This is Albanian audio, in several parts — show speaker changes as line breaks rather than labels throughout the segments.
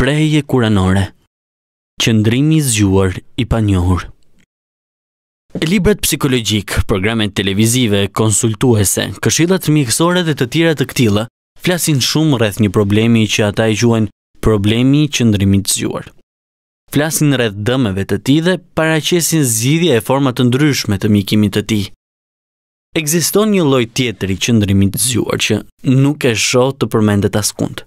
Preje kuranore Qëndrimi zgjuar i panjohur Libret psikologjik, programet televizive, konsultuese, këshillat mjekësore dhe të tjera të këtilla flasin shumë rreth një problemi që ata e quajnë problemi i qëndrimit zgjuar. Flasin rreth dëmeve të tij dhe paraqesin zgjidhje e forma të ndryshme të mjekimit të tij. Ekziston një lloj tjetër i qëndrimit zgjuar që nuk e shoh të përmendet askund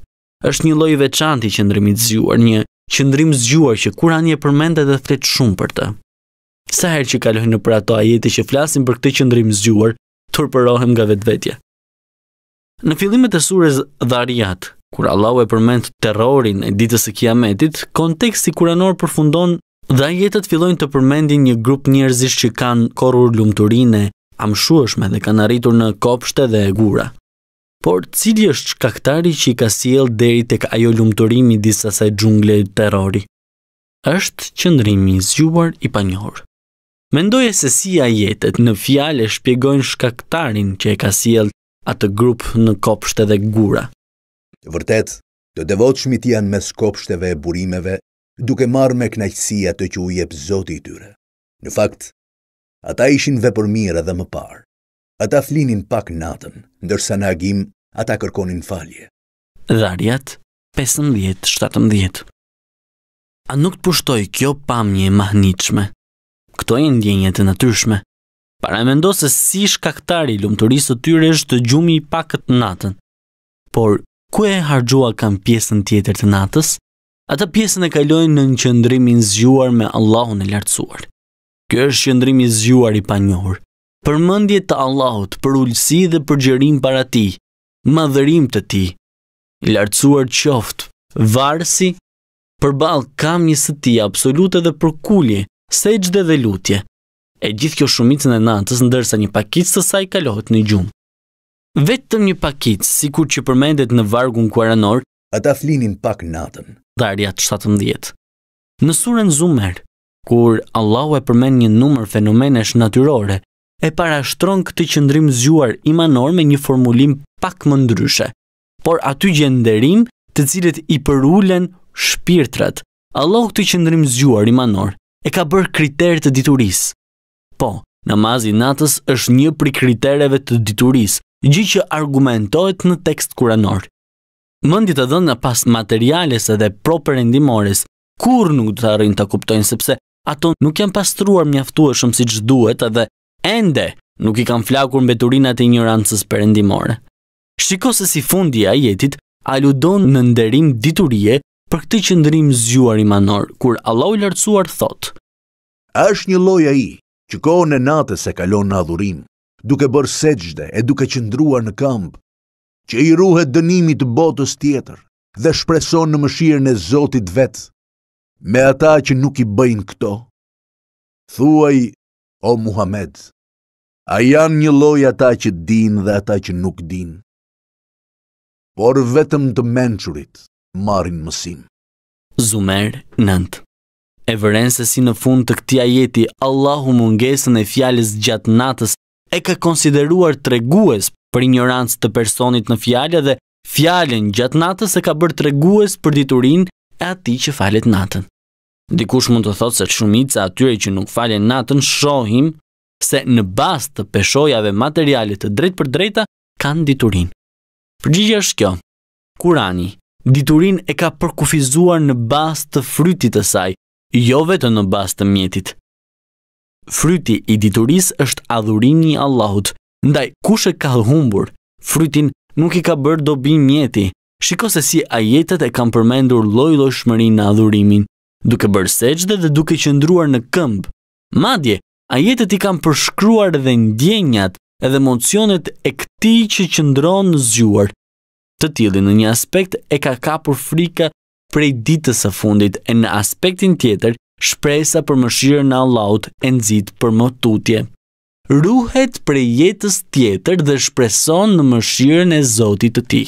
është një lloj veçantë i qëndrimit zgjuar, një qëndrim zgjuar që Kurani e përmend dhe flet shumë për të. Sa herë që kalojnë nëpër ato ajete që flasin për këtë qëndrim zgjuar, turpërohem nga vetvetja. Në fillimet e surës dharijat, kur Allahu e përmend terrorin e ditës së Kiametit, konteksti kuranor përfundon dhe ajetet fillojnë të përmendin një grup njerëzish që kanë korrur lumturinë, amshueshme dhe kanë arritur në kopshte dhe gura. Por cili është shkaktari që i ka sjell deri tek ajo lumturimi midis asaj xhungle terrori? Është qëndrimi i zgjuar i panjohur. Mendoje se si a jetet në fjale shpjegojnë shkaktarin që e ka sjell atë grup në kopshte dhe gura.
Vërtet, të devotshmit janë mes kopshteve e burimeve, duke marrë me kënaqësi atë që u jep Zoti i tyre. Në fakt, ata ishin vepër mirë edhe më parë. Ata flinin pak natën, ndërsa në agim ata kërkonin falje.
Dharjat 15-17 A nuk të pushtoj kjo pamje mahniqme? Këto e ndjenjet e natyrshme. Para mendo se si shkaktari lumëturisë të tyre është të gjumi i pakët natën. Por, ku e hargjua kam pjesën tjetër të natës? Ata pjesën e kalojnë në në qëndrimin zgjuar me Allahun e lartësuar. Kjo është qëndrimi zgjuar i panjohur për mëndje të Allahut, për ullësi dhe për gjerim para ti, madhërim të ti, lartësuar qoftë, varësi, për balë kam një së ti absolute dhe për kulje, sejgjde dhe lutje, e gjithë kjo shumicën e natës ndërsa një pakitës të saj kalohet në gjumë. Vetëm një pakitës, si kur që përmendet në vargun kuaranor, ata flinin pak natën. Darja 17. Në surën zumer, kur Allahu e përmen një numër fenomenesh natyrore, e parashtron këtë qëndrim zgjuar i manor me një formulim pak më ndryshe, por aty gjenderim të cilët i përullen shpirtrat. Allohu këtë qëndrim zgjuar i manor e ka bërë kriter të dituris. Po, namazi natës është një pri kritereve të dituris, gjë që argumentojt në tekst kuranor. Mëndit të dhënë në pas materiales edhe proper endimores, kur nuk të arrin të kuptojnë sepse, Ato nuk janë pastruar mjaftueshëm shumë si që duhet edhe ende nuk i kanë flakur mbeturinat e ignorancës perëndimore. Shiko se si fundi i ajetit aludon në nderim diturie
për këtë qëndrim zgjuar i manor, kur Allahu u lartësuar thot: Është një lloj ai që kohën e natës e kalon në adhurim, duke bërë seqde e duke qëndruar në këmb, që i ruhet dënimit të botës tjetër dhe shpreson në mëshirën e Zotit vet me ata që nuk i bëjnë këto. Thuaj o Muhammed, A janë një loj ata që din dhe ata që nuk din. Por vetëm të menqurit marin mësim.
Zumer 9 E
vëren se si në fund të
këtia jeti, Allahu mungesën e fjales gjatë natës e ka konsideruar të regues për ignorancë të personit në fjale dhe fjalen gjatë natës e ka bërë të regues për diturin e ati që falet natën. Dikush mund të thotë se shumica atyre që nuk falen natën shohim se në bas të peshojave materialit të drejt për drejta, kanë diturin. Përgjigja është kjo, kurani, diturin e ka përkufizuar në bas të frytit të saj, jo vetë në bas të mjetit. Fryti i dituris është adhurimi i Allahut, ndaj kush e ka humbur, frytin nuk i ka bërë dobi mjeti, shiko se si ajetet e kam përmendur lojdo shmërin në adhurimin, duke bërë seqde dhe duke qëndruar në këmbë, madje, jetët i kam përshkruar dhe ndjenjat edhe emocionet e këti që qëndronë në zgjuar, të tjeli në një aspekt e ka kapur frika prej ditës e fundit e në aspektin tjetër shpresa për mëshirë në Allahut e nëzit për më tutje. Ruhet prej jetës tjetër dhe shpreson në mëshirën e Zotit të ti.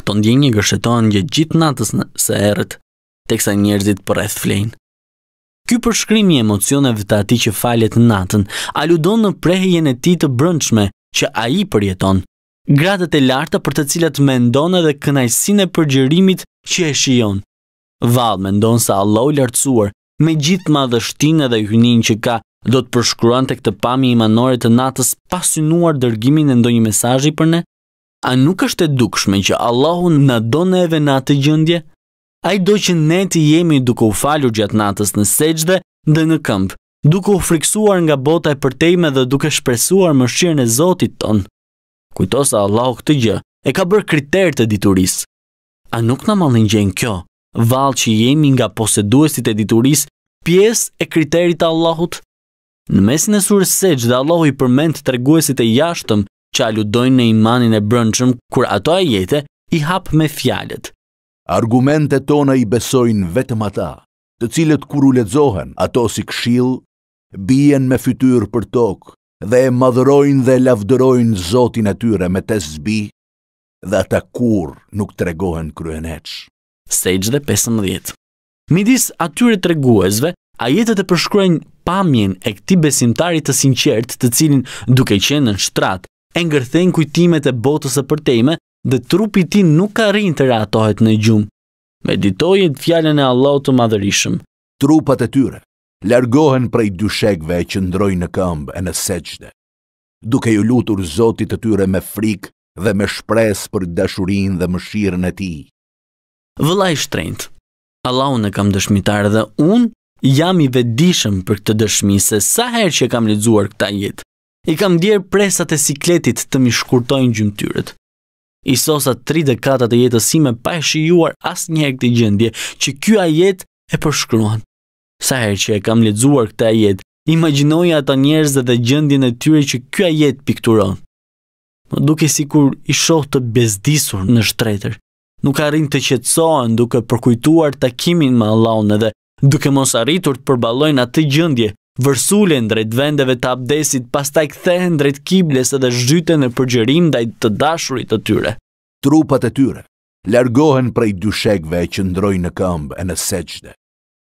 Këto ndjenjë gërshetohen gjitë natës në së erët, teksa njerëzit për po e thflejnë. Ky përshkrim i emocioneve të atij që falet në natën aludon në prehjen e tij të brëndshme që ai përjeton. Gratët e larta për të cilat mendon edhe kënaqësinë e përgjërimit që e shijon. Vall mendon se Allahu i lartësuar, me gjithë madhështinë dhe hynin që ka, do të përshkruan të këtë pami i manore të natës pasinuar dërgimin e ndonjë mesajji për ne? A nuk është e dukshme që Allahu në donë e në atë gjëndje? a i do që ne të jemi duke u falur gjatë natës në seqde dhe në këmpë, duke u friksuar nga bota e përtejme dhe duke shpresuar më shqirën e Zotit tonë. Kujtosa Allah o këtë gjë e ka bërë kriter të diturisë. A nuk në malin gjenë kjo, valë që jemi nga poseduesit e diturisë, pjesë e kriterit të Allahut? Në mesin e surës seqë dhe Allahu i përmend të reguesit e jashtëm që aludojnë në imanin e brëndshëm kur ato e jetë i hapë me fjalet.
Argumente tona i besojnë vetëm ata, të cilët kur u ledzohen, ato si këshil, bijen me fytyr për tokë, dhe e madhërojnë dhe lavdërojnë zotin e tyre me të zbi, dhe ata kur nuk të regohen eqë. Stage dhe 15 Midis atyre të reguesve, a jetët e përshkrojnë pamjen
e këti besimtarit të sinqert të cilin duke qenë në shtrat, e ngërthejnë kujtimet e botës e përtejme dhe trupi ti nuk ka rinë të ratohet në gjumë. Meditojit fjallën e Allah të madhërishëm. Trupat e tyre
largohen prej dyshekve që ndrojnë në këmbë e në seqde, duke ju lutur zotit të tyre me frikë dhe me shpresë për dashurin dhe mëshirën e ti.
Vëla i shtrejnët, Allah unë e kam dëshmitarë dhe unë jam i vedishëm për këtë dëshmi se sa herë që kam lidzuar këta jetë, i kam djerë presat e sikletit të mi shkurtojnë gjymëtyret. Isosa 3 dekata të jetës sime pa e shijuar asë një këti gjendje që kjo a jetë e përshkruan. Sa herë që e kam ledzuar këta a jetë, imaginoja ata njerëz dhe gjendje në tyre që kjo a jetë pikturon. Më duke si kur isho të bezdisur në shtreter, nuk arrin të qetsohen duke përkujtuar takimin më allaune dhe duke mos arritur të përbalojnë atë gjendje vërsulen drejt vendeve të abdesit, pastaj kthehen drejt kibles edhe zhyte në përgjërim ndaj të dashurit të tyre.
Trupat e tyre largohen prej dyshekve që ndrojnë në këmbë e në seqde,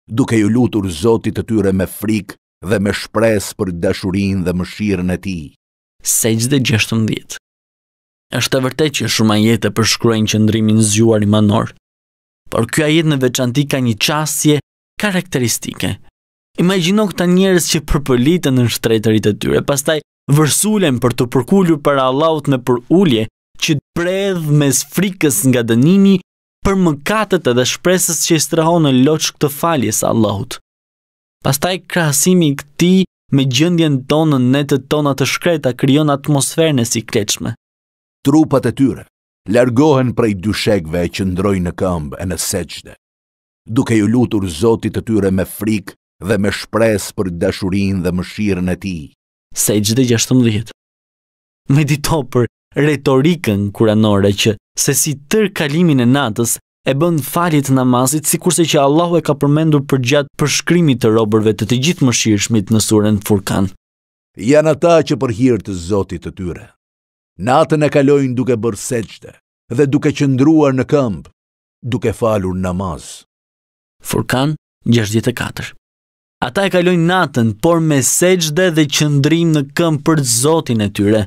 duke ju lutur Zotit të tyre me frikë dhe me shpresë për dashurinë dhe mëshirën e Tij.
Seçde 16. Është të vërtet që shumë e përshkruajnë qëndrimin zgjuar i manor, por ky ajet në veçanti ka një qasje karakteristike Imagjino këta njerëz që përpëlitën në shtrejtërit e tyre, pastaj vërsulen për të përkulur për Allahut me për që të bredh mes frikës nga dënimi për mëkatet edhe shpresës që i strahon në loqë këtë faljes Allahut. Pastaj krasimi këti me gjëndjen tonë në të tona të shkreta kryon atmosferën e si kreqme.
Trupat e tyre largohen prej dyshekve që ndrojnë në këmbë e në seqde, duke ju lutur zotit e tyre me frikë dhe me shpresë për dashurinë dhe mëshirën e Tij. Se çdo gjashtëm dhjetë. Medito për
retorikën kuranore që se si tër kalimin e natës e bën falit namazit, namazit, sikurse që Allahu e ka përmendur për gjatë përshkrimit të robërve të të gjithë mëshirshmit në
surën Furkan. Jan ata që për hir të Zotit të tyre. Natën e kalojnë duke bërë seçte dhe duke qëndruar në këmbë, duke falur namaz.
Furkan 64
Ata e kalojnë natën, por
me seqde dhe qëndrim në këm për zotin e tyre.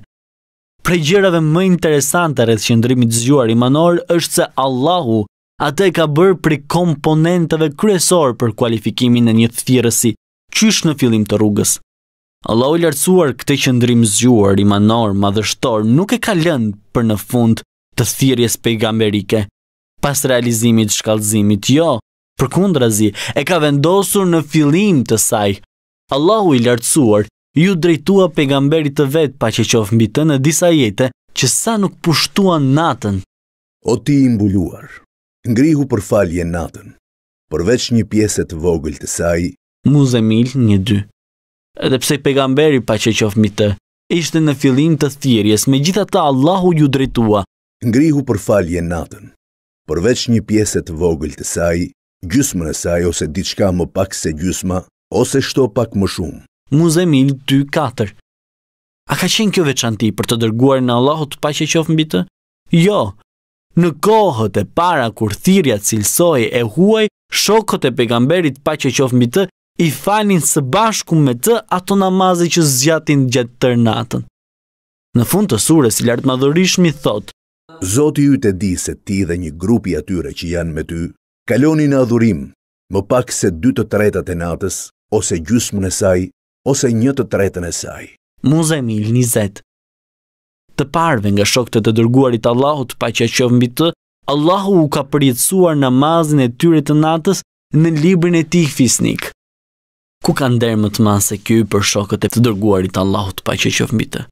Prej gjërave më interesante rreth qëndrimit zgjuar i manor është se Allahu atë e ka bërë prej komponenteve kryesor për kualifikimin e një thjërësi, qysh në filim të rrugës. Allahu i lartësuar këtë qëndrim zgjuar i manor madhështor nuk e ka lënd për në fund të thjërjes pejgamberike. Pas realizimit shkallëzimit jo, Për kundrazi, e ka vendosur në filim të saj. Allahu i lartësuar, ju drejtua pegamberit të vetë pa që qofë mbi të në disa jetë, që sa
nuk pushtuan natën. O ti imbuluar, ngrihu për falje natën, përveç një pjeset vogël të saj.
Muze mil një dy. Edhe pse pegamberi pa që qofë mbi të, ishte në filim të thjerjes, me gjitha ta Allahu
ju drejtua. Ngrihu për falje natën, përveç një pjeset vogël të saj, gjysmën e saj ose diçka më pak se gjysma, ose shto pak më shumë.
Muzemil 2.4 A ka qenë kjo veçanti për të dërguar në Allahot pa që qofë mbi të? Jo, në kohët e para kur thirja cilsoj e huaj, shokët e pegamberit pa që qofë mbi të, i falin së bashku me të ato namazi që zjatin gjatë tërë natën. Në fund të surës, lartë madhërishmi
thotë, Zoti ju të di se ti dhe një grupi atyre që janë me ty kaloni në adhurim, më pak se dy të tretat e natës, ose gjysmën e saj, ose një të tretën e saj.
Muze mil 20 Të parve nga shok të të dërguarit Allahut pa që që mbi të, Allahu u ka përjetësuar namazin e tyre të natës në librin e ti fisnik. Ku ka ndërë më të masë e kjoj për shokët e të dërguarit Allahut pa që që mbi të?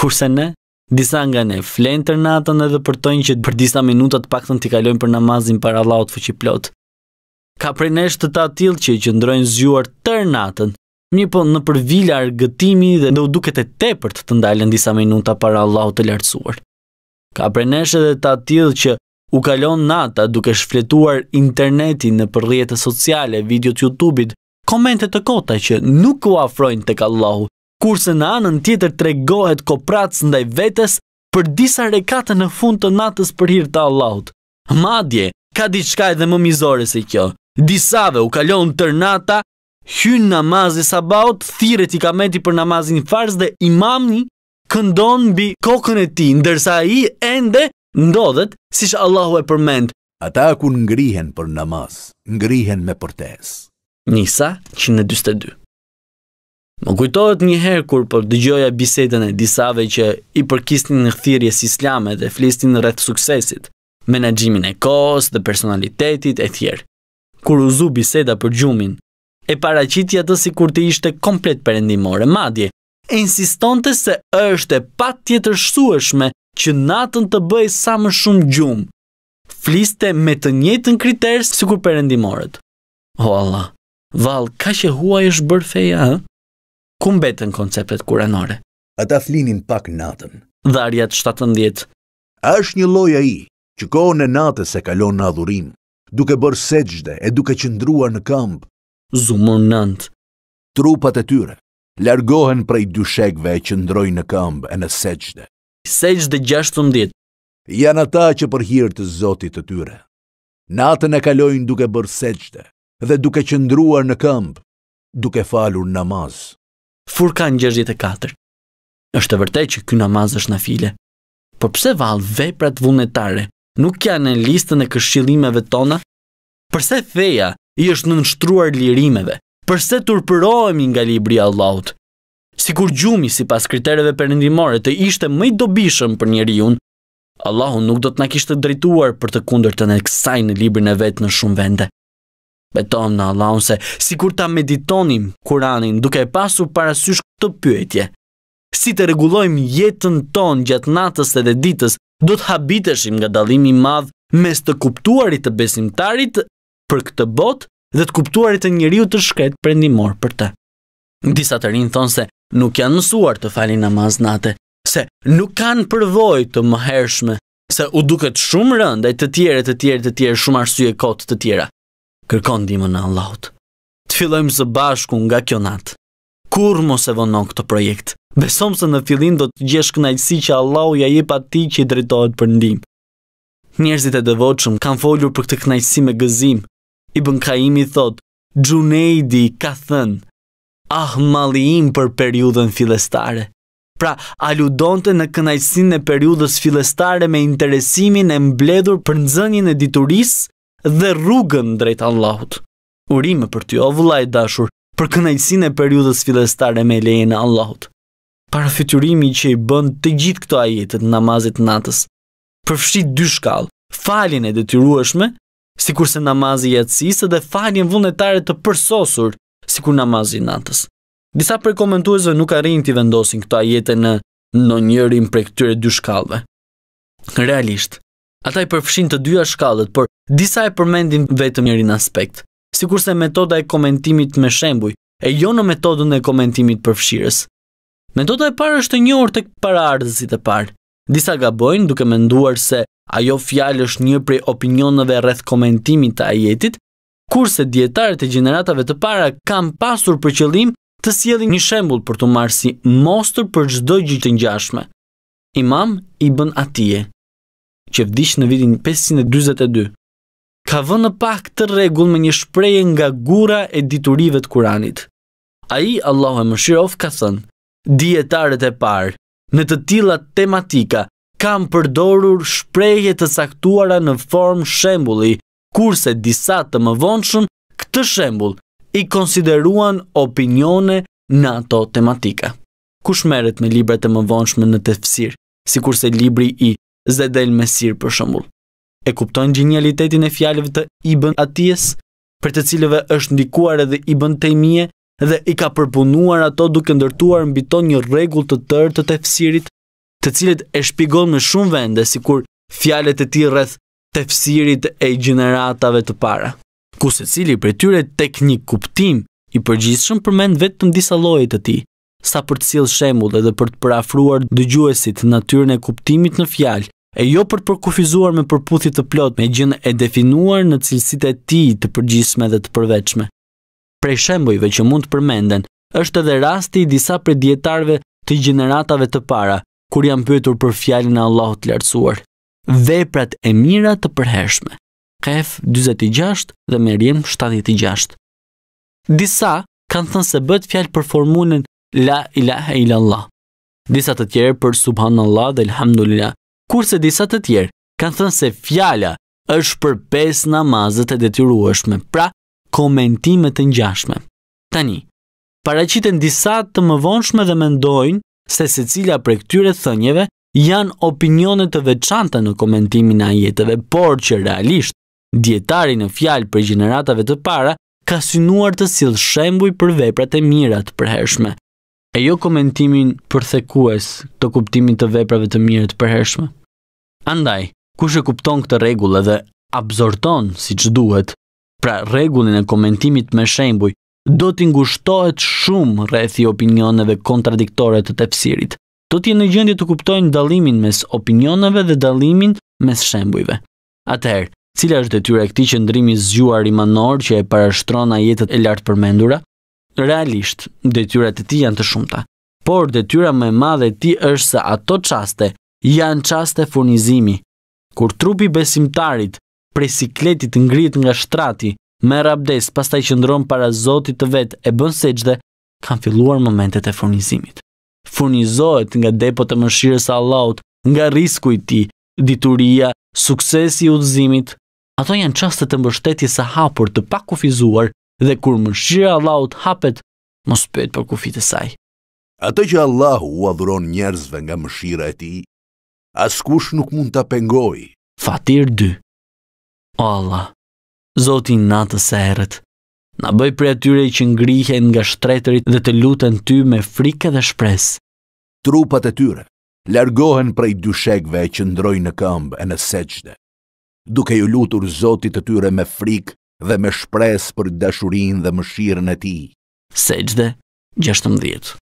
Kurse ne, Disa nga ne flenë të natën edhe përtojnë që për disa minutat pak të në t'i kalojnë për namazin për Allah të fëqiplot. Ka prej të ta që i qëndrojnë zhuar të natën, mi po në përvilla argëtimi dhe në duket e tepërt të ndalën disa minuta për Allah të lartësuar. Ka prej edhe ta që u kalon nata duke shfletuar internetin në përrijet sociale, videot Youtube-it, komente të kota që nuk u afrojnë të ka Allahu kurse në anën tjetër të regohet kopratës ndaj vetës për disa rekate në fund të natës për hirë të allaut. Madje, ka diçka edhe më mizore se kjo. Disave u kalon të hyn hynë namazi sabaut, thirret t'i kameti për namazin farz dhe imamni këndon bi kokën e ti, ndërsa
i ende ndodhet si shë allahu e përmend. Ata ku ngrihen për namaz, ngrihen me përtes. Nisa, 122.
Më kujtohet një herë kur për po dëgjoja bisedën e disave që i përkisnin në thirje si islamet dhe flistin në rreth suksesit, menagjimin e kohës dhe personalitetit e thjerë. Kur uzu biseda për gjumin, e paracitja të si kur të ishte komplet perëndimore, madje, e insistonte se është e pat tjetër shtueshme që natën të bëj sa më shumë gjumë, fliste me të njëtën kriterës si kur përendimoret. O Allah, val, ka që huaj është bërë feja, Eh?
Kum betën konceptet kuranore. Ata flinin pak natën. Dharjat 17. Ash një loja i, që kohën natës e kalon në adhurim, duke bërë seqde e duke qëndruar në kampë. Zumon nëndë. Trupat e tyre, largohen prej dyshekve e qëndrojnë në kampë e në seqde. Seqde 16. Janë ata që për të zotit të tyre. Natën e kalojnë duke bërë seqde dhe duke qëndruar në këmbë, duke falur namazë furkan 64.
Është vërtet që ky namaz është nafile. Por pse vallë veprat vullnetare nuk janë në listën e këshillimeve tona? Përse feja i është nënshtruar lirimeve? Përse turpërohemi nga libri i Allahut? Sikur gjumi sipas kritereve perëndimore të ishte më i dobishëm për njeriu, Allahu nuk do të na kishte drejtuar për të kundërtën e kësaj në librin e vet në shumë vende. Betohem në Allahun se si kur ta meditonim kuranin duke pasur parasysh këtë pyetje. Si të regulojmë jetën ton gjatë natës edhe ditës, do të habiteshim nga dalimi madhë mes të kuptuarit të besimtarit për këtë botë dhe të kuptuarit të njëriu të shkret për për të. Disa të rinë thonë se nuk janë mësuar të falin në maznate, se nuk kanë përvoj të më hershme, se u duket shumë rëndaj të tjere të tjere të tjere shumë arsye kotë të tjera kërkon dimën e Allahut. Të fillojmë së bashku nga kjo natë. Kur mos e vonon këtë projekt, besom se në fillim do të gjesh kënaqësi që Allahu ja jep atij që drejtohet për ndihmë. Njerëzit e devotshëm kanë folur për këtë kënaqësi me gëzim. Ibn Kaim i thot, Xuneidi ka thënë, "Ah malli im për periudhën fillestare." Pra, aludonte në kënaqësinë e periudhës fillestare me interesimin e mbledhur për nxënien e diturisë dhe rrugën drejt Allahut. Urime për ty o vëllai dashur, për kënaqësinë e periudhës fillestare me lejen e Allahut. Para fytyrimi që i bën të gjithë këto ajete të namazit natës. Përfshi dy shkallë: faljen e detyrueshme, sikurse se namazi i atësisë dhe faljen vullnetare të përsosur, sikur namazi i natës. Disa prej komentuesve nuk arrin të vendosin këto ajete në ndonjërin prej këtyre dy shkallëve. Realisht, Ata i përfshin të dyja shkallët, por disa e përmendin vetëm njërin aspekt, si kurse metoda e komentimit me shembuj, e jo në metodën e komentimit përfshirës. Metoda e parë është e njohur tek paraardhësit e parë. Disa gabojnë duke menduar se ajo fjalë është një prej opinioneve rreth komentimit të ajetit, kurse dietarët e gjeneratave të para kanë pasur për qëllim të sjellin një shembull për të marrë si mostër për çdo gjë të ngjashme. Imam Ibn Atiye që vdish në vitin 522, ka vënë në pak të regull me një shpreje nga gura e diturive të kuranit. A i, Allah e Mëshirov, ka thënë, djetarët e parë, në të tila tematika, kam përdorur shpreje të saktuara në formë shembuli, kurse disa të më vonshën, këtë shembul i konsideruan opinione në ato tematika. Kush meret me libret e më vonshme në të fësirë, si kurse libri i Zedel Mesir për shembull. E kuptojnë gjenialitetin e fjalëve të Ibn Atijes, për të cilëve është ndikuar edhe Ibn Taymije dhe i ka përpunuar ato duke ndërtuar në biton një regull të tërë të tefsirit, të cilët e shpigon në shumë vende, si kur e ti rreth tefsirit e gjeneratave të para. Ku se cili për tyre tek një kuptim i përgjithshëm përmend vetëm disa lojit të ti, sa për të cilë shemull edhe për të përafruar dëgjuesit në natyrën e kuptimit në fjalë e jo për përkufizuar me përputhje të plot me gjën e definuar në cilësitë e tij të përgjithshme dhe të përvetshme. Prej shembujve që mund të përmenden është edhe rasti i disa prej dietarëve të gjeneratave të para, kur janë pyetur për fjalën e Allahut të lartësuar, veprat e mira të përhershme. Kef 46 dhe Merjem 76. Disa kanë thënë se bëhet fjalë për formulën la ilaha illallah. Disa të tjerë për subhanallah dhe elhamdulillah kurse disa të tjerë kanë thënë se fjala është për pesë namazet e detyrueshme, pra komentimet e njashme. Tani, paraqiten disa të më vonshme dhe mendojnë se se cila për këtyre thënjeve janë opinionet të veçanta në komentimin a jetëve, por që realisht, djetari në fjalë për gjeneratave të para ka synuar të silë shembuj për veprat e mirat të hershme. E jo komentimin për thekues të kuptimin të veprave të mirat të hershme. Andaj, kush e kupton këtë rregull dhe absorton siç duhet, pra rregullin e komentimit me shembuj, do t'ingushtohet ngushtohet shumë rreth i opinioneve kontradiktore të tepsirit. Do të në gjendje të kuptojnë dalimin mes opinioneve dhe dalimin mes shembujve. Atëherë, cila është detyra e këtij ndrimi zgjuar i manor që e parashtron jetët e lartë përmendura? Realisht, detyrat e tij janë të shumta, por detyra më e madhe e tij është se ato çaste janë qaste furnizimi. Kur trupi besimtarit, presikletit ngrit nga shtrati, me rabdes pas taj qëndron para zotit të vet e bën seqde, kanë filluar momentet e furnizimit. Furnizohet nga depot e mëshirës Allahut, nga risku i ti, dituria, suksesi i udhëzimit, ato janë qaste të mbështetjes së hapur të pakufizuar dhe kur mëshira Allahut hapet, mos pyet për kufit e saj.
Ate që Allahu u adhuron njerëzve nga mëshira e tij askush nuk mund ta pengoj. Fatir 2.
O Allah, Zoti
natës së errët,
na bëj për atyre që ngrihen nga shtretërit dhe të luten ty me
frikë dhe shpresë. Trupat e tyre largohen prej dyshekve që ndrojnë në këmbë e në seqde, duke ju lutur Zotit e tyre me frikë dhe me shpresë për dashurinë dhe mëshirën e tij. Seqde
16